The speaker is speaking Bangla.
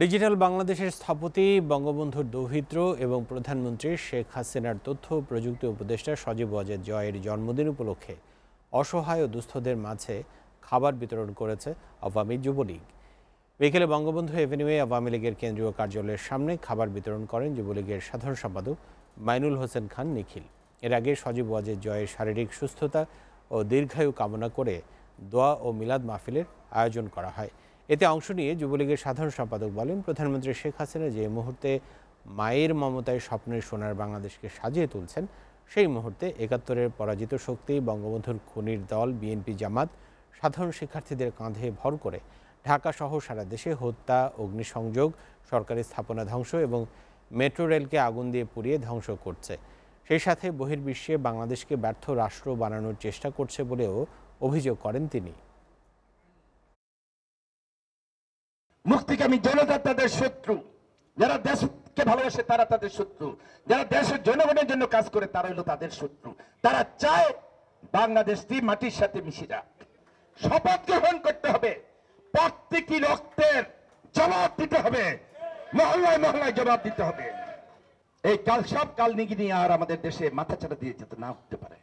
ডিজিটাল বাংলাদেশের স্থপতি বঙ্গবন্ধুর দৌহিত্র এবং প্রধানমন্ত্রী শেখ হাসিনার তথ্য প্রযুক্তি উপদেষ্টা সজীব অজয় জয়ের জন্মদিন উপলক্ষে অসহায় ও দুস্থদের মাঝে খাবার বিতরণ করেছে আওয়ামী যুবলীগ বিকেলে বঙ্গবন্ধু এভিনিউয়ে আওয়ামী লীগের কেন্দ্রীয় কার্যালয়ের সামনে খাবার বিতরণ করেন যুবলীগের সাধারণ সম্পাদক মাইনুল হোসেন খান নিখিল এর আগে সজীব ওয়াজেদ জয়ের শারীরিক সুস্থতা ও দীর্ঘায়ু কামনা করে দোয়া ও মিলাদ মাহফিলের আয়োজন করা হয় এতে অংশ নিয়ে যুবলীগের সাধারণ সম্পাদক বলেন প্রধানমন্ত্রী শেখ হাসিনা যে মুহূর্তে মায়ের মমতায় স্বপ্নের সোনার বাংলাদেশকে সাজিয়ে তুলছেন সেই মুহূর্তে একাত্তরের পরাজিত শক্তি বঙ্গবন্ধুর খুনির দল বিএনপি জামাত সাধারণ শিক্ষার্থীদের কাঁধে ভর করে ঢাকা সহ সারা দেশে হত্যা অগ্নিসংযোগ সরকারি স্থাপনা ধ্বংস এবং মেট্রো রেলকে আগুন দিয়ে পুড়িয়ে ধ্বংস করছে সেই সাথে বহির্বিশ্বে বাংলাদেশকে ব্যর্থ রাষ্ট্র বানানোর চেষ্টা করছে বলেও অভিযোগ করেন তিনি মুক্তিকামী জনতা তাদের শত্রু যারা দেশকে ভালোবাসে তারা তাদের শত্রু যারা দেশের জনগণের জন্য কাজ করে তারা হলো তাদের শত্রু তারা চায় বাংলাদেশটি মাটির সাথে মিশে যাক শপথ গ্রহণ করতে হবে প্রত্যেকই রক্তের জবাব দিতে হবে মহল্লায় মহল্লায় জবাব দিতে হবে এই কাল সব কাল নিগিনি আর আমাদের দেশে মাথা চাড়া দিয়ে যেতে না উঠতে পারে